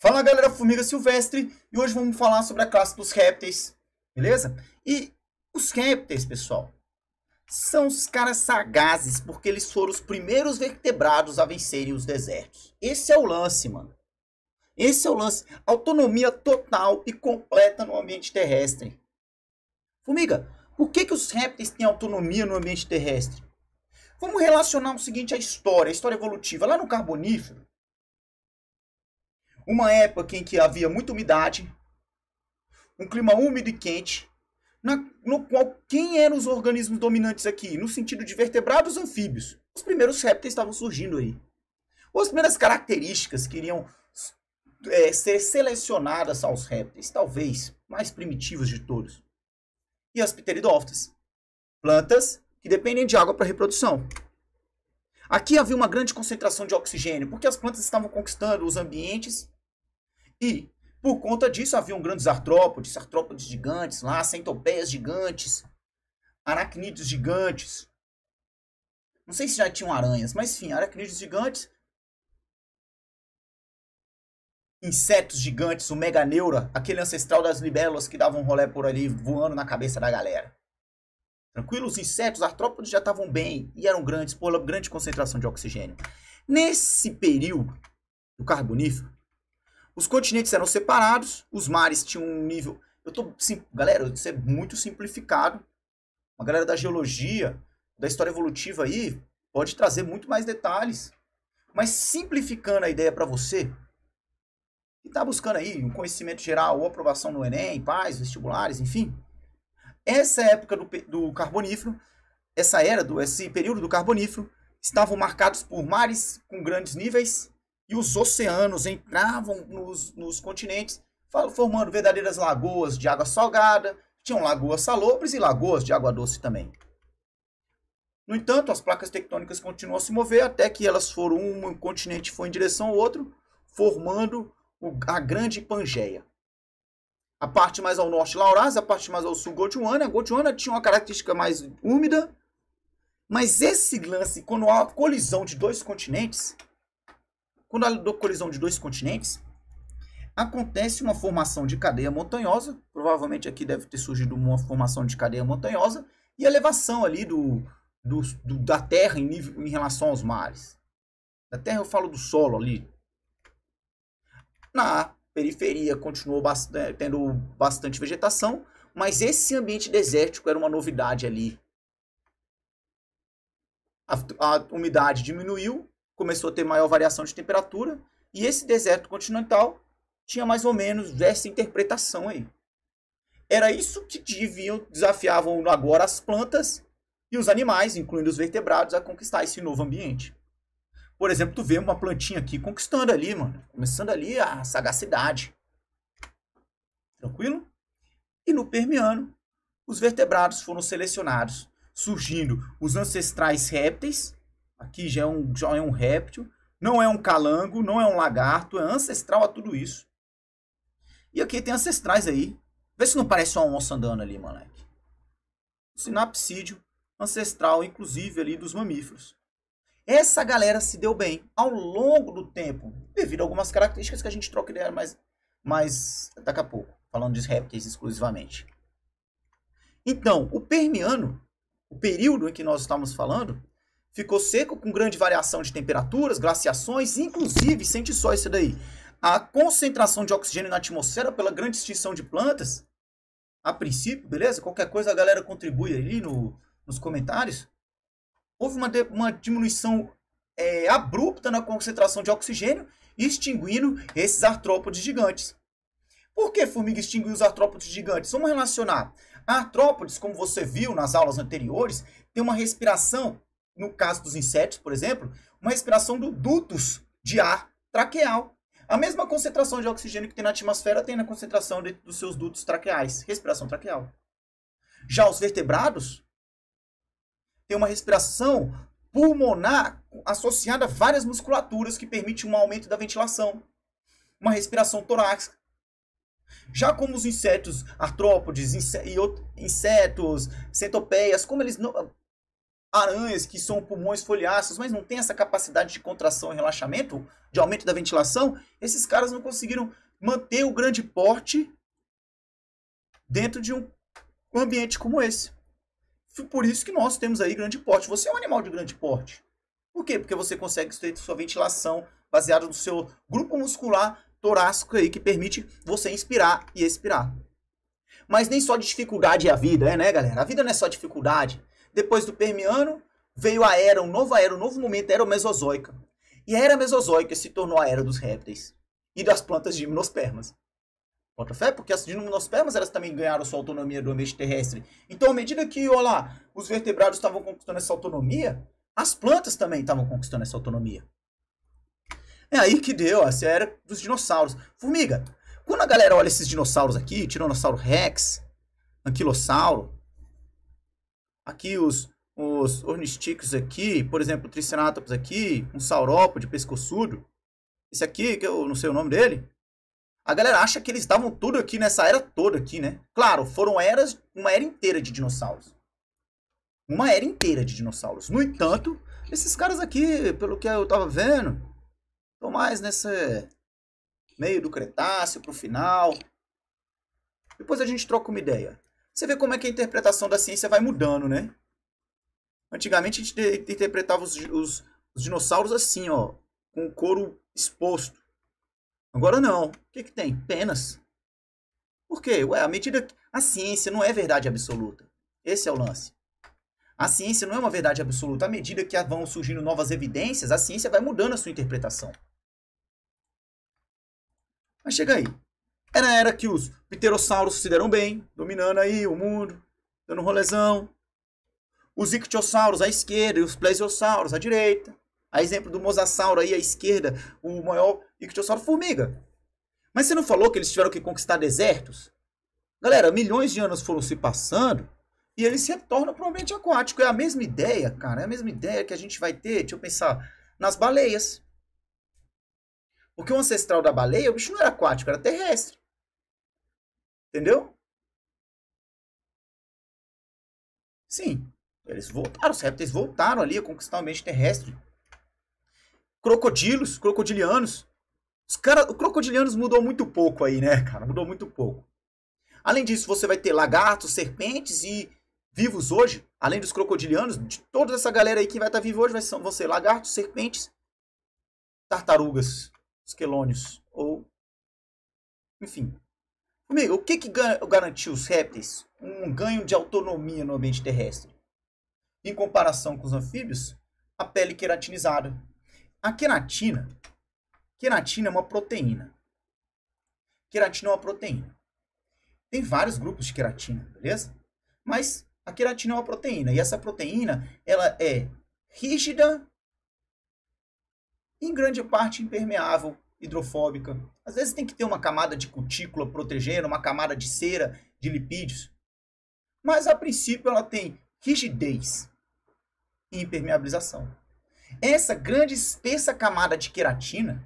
Fala galera, Formiga Silvestre, e hoje vamos falar sobre a classe dos répteis, beleza? E os répteis, pessoal, são os caras sagazes porque eles foram os primeiros vertebrados a vencerem os desertos. Esse é o lance, mano. Esse é o lance. Autonomia total e completa no ambiente terrestre. Formiga, por que, que os répteis têm autonomia no ambiente terrestre? Vamos relacionar o seguinte à história, a história evolutiva. Lá no Carbonífero, uma época em que havia muita umidade, um clima úmido e quente, na, no qual quem eram os organismos dominantes aqui, no sentido de vertebrados anfíbios? Os primeiros répteis estavam surgindo aí. Ou as primeiras características que iriam é, ser selecionadas aos répteis, talvez mais primitivos de todos. E as pteridófitas, plantas que dependem de água para reprodução. Aqui havia uma grande concentração de oxigênio, porque as plantas estavam conquistando os ambientes e, por conta disso, haviam grandes artrópodes, artrópodes gigantes lá, centopeias gigantes, aracnídeos gigantes. Não sei se já tinham aranhas, mas enfim, aracnídeos gigantes. Insetos gigantes, o meganeura, aquele ancestral das libélulas que davam um rolé por ali voando na cabeça da galera. Tranquilo? Os insetos, artrópodes já estavam bem e eram grandes por grande concentração de oxigênio. Nesse período do Carbonífero, os continentes eram separados, os mares tinham um nível. Eu tô. Sim, galera, isso é muito simplificado. A galera da geologia, da história evolutiva aí, pode trazer muito mais detalhes. Mas simplificando a ideia para você, que está buscando aí um conhecimento geral ou aprovação no Enem, paz, vestibulares, enfim. Essa época do, do Carbonífero, essa era, do, esse período do Carbonífero, estavam marcados por mares com grandes níveis, e os oceanos entravam nos, nos continentes, formando verdadeiras lagoas de água salgada, tinham lagoas salobres e lagoas de água doce também. No entanto, as placas tectônicas continuam a se mover até que elas foram, um continente foi em direção ao outro, formando a Grande Pangeia. A parte mais ao norte, Laurasa, a parte mais ao sul, Gondwana. A Gondwana tinha uma característica mais úmida, mas esse lance, quando há a colisão de dois continentes, quando a colisão de dois continentes, acontece uma formação de cadeia montanhosa, provavelmente aqui deve ter surgido uma formação de cadeia montanhosa, e elevação ali do, do, do da terra em, nível, em relação aos mares. Da terra eu falo do solo ali. Na periferia continuou né, tendo bastante vegetação, mas esse ambiente desértico era uma novidade ali. A, a umidade diminuiu, começou a ter maior variação de temperatura, e esse deserto continental tinha mais ou menos essa interpretação aí. Era isso que deviam, desafiavam agora as plantas e os animais, incluindo os vertebrados, a conquistar esse novo ambiente. Por exemplo, tu vê uma plantinha aqui conquistando ali, mano. Começando ali a sagacidade. Tranquilo? E no Permiano, os vertebrados foram selecionados, surgindo os ancestrais répteis, Aqui já é um, já é um réptil, não é um calango, não é um lagarto, é ancestral a tudo isso. E aqui tem ancestrais aí. Vê se não parece só um osso andando ali, moleque. Sinapsídeo ancestral, inclusive, ali dos mamíferos. Essa galera se deu bem ao longo do tempo, devido a algumas características que a gente troca ideia mais, mais daqui a pouco, falando de répteis exclusivamente. Então, o Permiano, o período em que nós estamos falando, ficou seco com grande variação de temperaturas, glaciações, inclusive, sente só isso daí, a concentração de oxigênio na atmosfera pela grande extinção de plantas, a princípio, beleza? Qualquer coisa a galera contribui ali no, nos comentários. Houve uma, de, uma diminuição é, abrupta na concentração de oxigênio, extinguindo esses artrópodes gigantes. Por que formiga extinguiu os artrópodes gigantes? Vamos relacionar. Artrópodes, como você viu nas aulas anteriores, tem uma respiração no caso dos insetos, por exemplo, uma respiração do dutos de ar traqueal. A mesma concentração de oxigênio que tem na atmosfera tem na concentração de, dos seus dutos traqueais, respiração traqueal. Já os vertebrados têm uma respiração pulmonar associada a várias musculaturas que permite um aumento da ventilação, uma respiração torácica. Já como os insetos artrópodes inse e outros, insetos, centopeias, como eles não, aranhas que são pulmões foliáceos, mas não tem essa capacidade de contração e relaxamento, de aumento da ventilação, esses caras não conseguiram manter o grande porte dentro de um ambiente como esse. Por isso que nós temos aí grande porte. Você é um animal de grande porte. Por quê? Porque você consegue ter sua ventilação baseada no seu grupo muscular torácico aí que permite você inspirar e expirar. Mas nem só dificuldade é a vida, é, né, galera? A vida não é só dificuldade. Depois do Permiano, veio a era, um novo era, um novo momento, a era mesozoica. E a era mesozoica se tornou a era dos répteis e das plantas gimnospermas. Outra fé? Porque as gimnospermas elas também ganharam sua autonomia do ambiente terrestre. Então, à medida que, olha lá, os vertebrados estavam conquistando essa autonomia, as plantas também estavam conquistando essa autonomia. É aí que deu essa era dos dinossauros. Formiga, quando a galera olha esses dinossauros aqui, Tiranossauro Rex, Anquilossauro, aqui os, os ornisticos aqui, por exemplo, o Triceratops aqui, um saurópode pescoçudo, esse aqui, que eu não sei o nome dele, a galera acha que eles estavam tudo aqui nessa era toda aqui, né? Claro, foram eras, uma era inteira de dinossauros. Uma era inteira de dinossauros. No entanto, esses caras aqui, pelo que eu tava vendo, estão mais nesse meio do Cretáceo pro final. Depois a gente troca uma ideia. Você vê como é que a interpretação da ciência vai mudando, né? Antigamente a gente interpretava os, os, os dinossauros assim, ó, com o couro exposto. Agora não. O que, que tem? Penas. Por quê? Ué, a medida que... A ciência não é verdade absoluta. Esse é o lance. A ciência não é uma verdade absoluta. À medida que vão surgindo novas evidências, a ciência vai mudando a sua interpretação. Mas chega aí. Era a era que os pterossauros se deram bem, dominando aí o mundo, dando um rolezão. Os ictiossauros à esquerda e os plesiosauros à direita. A exemplo do mosasauro aí à esquerda, o maior ictiossauro formiga. Mas você não falou que eles tiveram que conquistar desertos? Galera, milhões de anos foram se passando e eles se retornam para o ambiente aquático. É a mesma ideia, cara. É a mesma ideia que a gente vai ter, deixa eu pensar, nas baleias. Porque o ancestral da baleia, o bicho não era aquático, era terrestre. Entendeu? Sim, eles voltaram, os répteis voltaram ali a conquistar o ambiente terrestre. Crocodilos, crocodilianos. Os cara, o crocodilianos mudou muito pouco aí, né, cara? Mudou muito pouco. Além disso, você vai ter lagartos, serpentes e vivos hoje, além dos crocodilianos, de toda essa galera aí que vai estar tá viva hoje, vai vão ser lagartos, serpentes, tartarugas, esquelônios ou enfim, o que, que garantiu os répteis um ganho de autonomia no ambiente terrestre? Em comparação com os anfíbios, a pele queratinizada. A queratina, queratina é uma proteína. Queratina é uma proteína. Tem vários grupos de queratina, beleza? Mas a queratina é uma proteína e essa proteína ela é rígida, em grande parte impermeável, hidrofóbica, às vezes tem que ter uma camada de cutícula protegendo, uma camada de cera, de lipídios. Mas a princípio ela tem rigidez e impermeabilização. Essa grande espessa camada de queratina,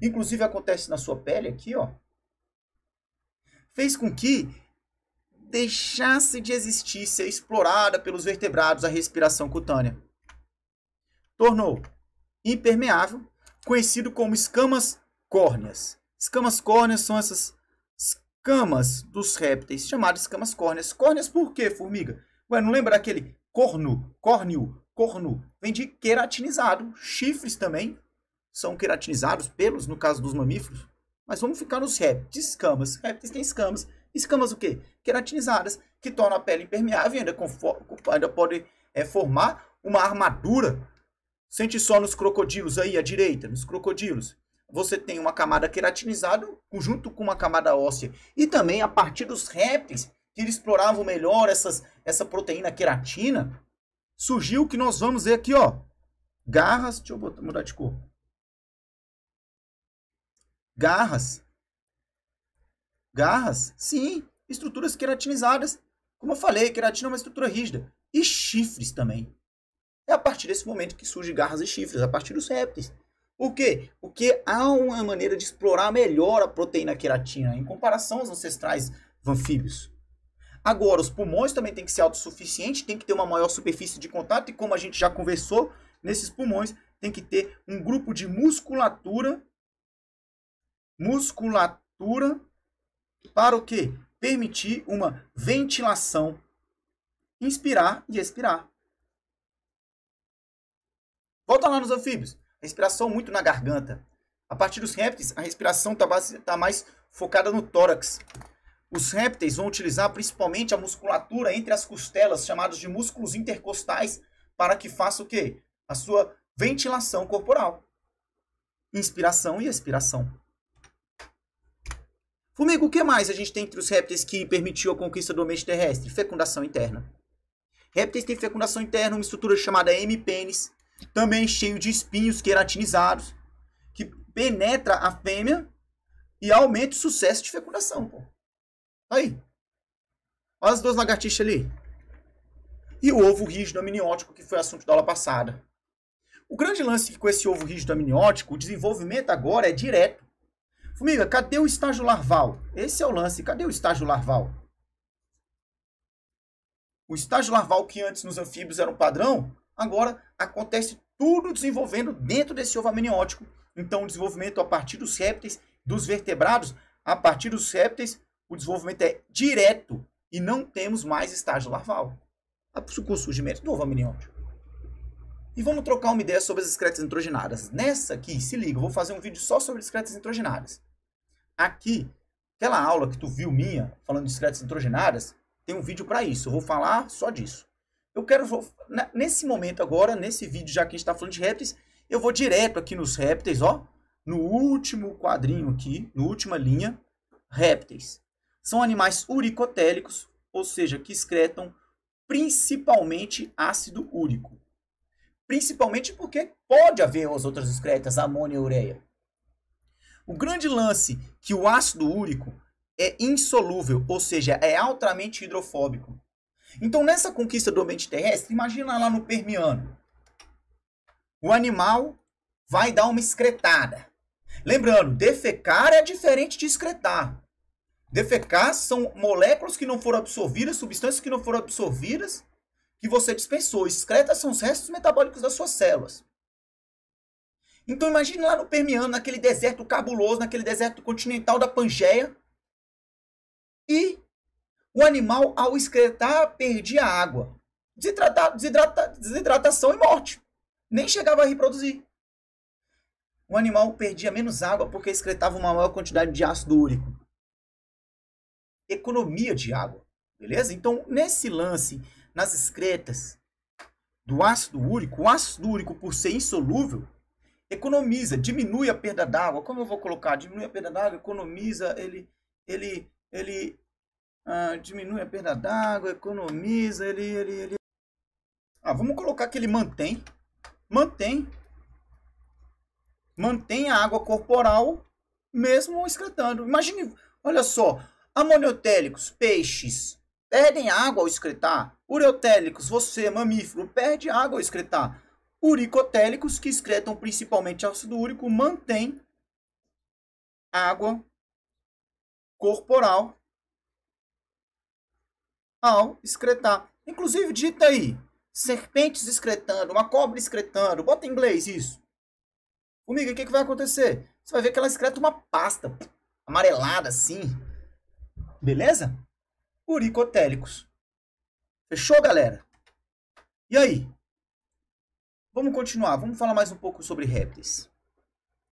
inclusive acontece na sua pele aqui, ó, fez com que deixasse de existir, ser explorada pelos vertebrados a respiração cutânea. Tornou impermeável conhecido como escamas córneas. Escamas córneas são essas escamas dos répteis, chamadas escamas córneas. Córneas por quê, formiga? Ué, não lembra aquele corno, córneo, corno? Vem de queratinizado. Chifres também são queratinizados, pelos no caso dos mamíferos. Mas vamos ficar nos répteis, escamas. Répteis têm escamas. Escamas o quê? Queratinizadas, que tornam a pele impermeável e ainda, ainda pode é, formar uma armadura Sente só nos crocodilos aí à direita, nos crocodilos. Você tem uma camada queratinizada junto com uma camada óssea. E também a partir dos répteis, que exploravam melhor essas, essa proteína queratina, surgiu o que nós vamos ver aqui, ó. Garras, deixa eu botar, mudar de cor. Garras. Garras? Sim, estruturas queratinizadas. Como eu falei, queratina é uma estrutura rígida. E chifres também. É a partir desse momento que surgem garras e chifres, a partir dos répteis. Por quê? Porque há uma maneira de explorar melhor a proteína queratina em comparação aos ancestrais anfíbios. Agora, os pulmões também têm que ser autossuficientes, tem que ter uma maior superfície de contato, e como a gente já conversou, nesses pulmões tem que ter um grupo de musculatura, musculatura, para o quê? Permitir uma ventilação, inspirar e expirar. Volta lá nos anfíbios. Respiração muito na garganta. A partir dos répteis, a respiração está tá mais focada no tórax. Os répteis vão utilizar principalmente a musculatura entre as costelas, chamados de músculos intercostais, para que faça o quê? A sua ventilação corporal. Inspiração e expiração. Fumigo, o que mais a gente tem entre os répteis que permitiu a conquista do ambiente terrestre? Fecundação interna. Répteis têm fecundação interna, uma estrutura chamada M-pênis também cheio de espinhos queratinizados, que penetra a fêmea e aumenta o sucesso de fecundação. Pô. Aí. Olha as duas lagartixas ali. E o ovo rígido amniótico, que foi assunto da aula passada. O grande lance é com esse ovo rígido amniótico, o desenvolvimento agora é direto. Fumiga, cadê o estágio larval? Esse é o lance. Cadê o estágio larval? O estágio larval que antes nos anfíbios era um padrão, Agora acontece tudo desenvolvendo dentro desse ovo amniótico. Então, o desenvolvimento a partir dos répteis, dos vertebrados, a partir dos répteis, o desenvolvimento é direto e não temos mais estágio larval. O surgimento do ovo amniótico. E vamos trocar uma ideia sobre as excretas nitrogenadas. Nessa aqui, se liga, eu vou fazer um vídeo só sobre excretas nitrogenadas. Aqui, aquela aula que tu viu minha, falando de excretas nitrogenadas, tem um vídeo para isso. Eu vou falar só disso. Eu quero, nesse momento agora, nesse vídeo, já que a gente está falando de répteis, eu vou direto aqui nos répteis, ó. No último quadrinho aqui, na última linha, répteis. São animais uricotélicos, ou seja, que excretam principalmente ácido úrico. Principalmente porque pode haver as outras excretas, amônia e ureia. O grande lance que o ácido úrico é insolúvel, ou seja, é altamente hidrofóbico. Então, nessa conquista do ambiente terrestre, imagina lá no Permiano. O animal vai dar uma excretada. Lembrando, defecar é diferente de excretar. Defecar são moléculas que não foram absorvidas, substâncias que não foram absorvidas, que você dispensou. Excretas são os restos metabólicos das suas células. Então imagine lá no Permiano, naquele deserto cabuloso, naquele deserto continental da Pangeia. E o animal, ao excretar, perdia água. Desidrata, desidrata, desidratação e morte. Nem chegava a reproduzir. O animal perdia menos água porque excretava uma maior quantidade de ácido úrico. Economia de água. Beleza? Então, nesse lance, nas excretas do ácido úrico, o ácido úrico, por ser insolúvel, economiza, diminui a perda d'água. Como eu vou colocar? Diminui a perda d'água, economiza, ele, ele, ele ah, diminui a perda d'água, economiza, ele, ele, ele... Ah, vamos colocar que ele mantém, mantém, mantém a água corporal mesmo excretando. Imagine, olha só, amoniotélicos, peixes, perdem água ao excretar. Ureotélicos, você, mamífero, perde água ao excretar. Uricotélicos, que excretam principalmente ácido úrico, mantém água corporal ao excretar. Inclusive, dita aí, serpentes excretando, uma cobra excretando, bota em inglês isso. Comigo, o que, que vai acontecer? Você vai ver que ela excreta uma pasta amarelada assim. Beleza? Uricotélicos. Fechou, galera? E aí? Vamos continuar, vamos falar mais um pouco sobre répteis.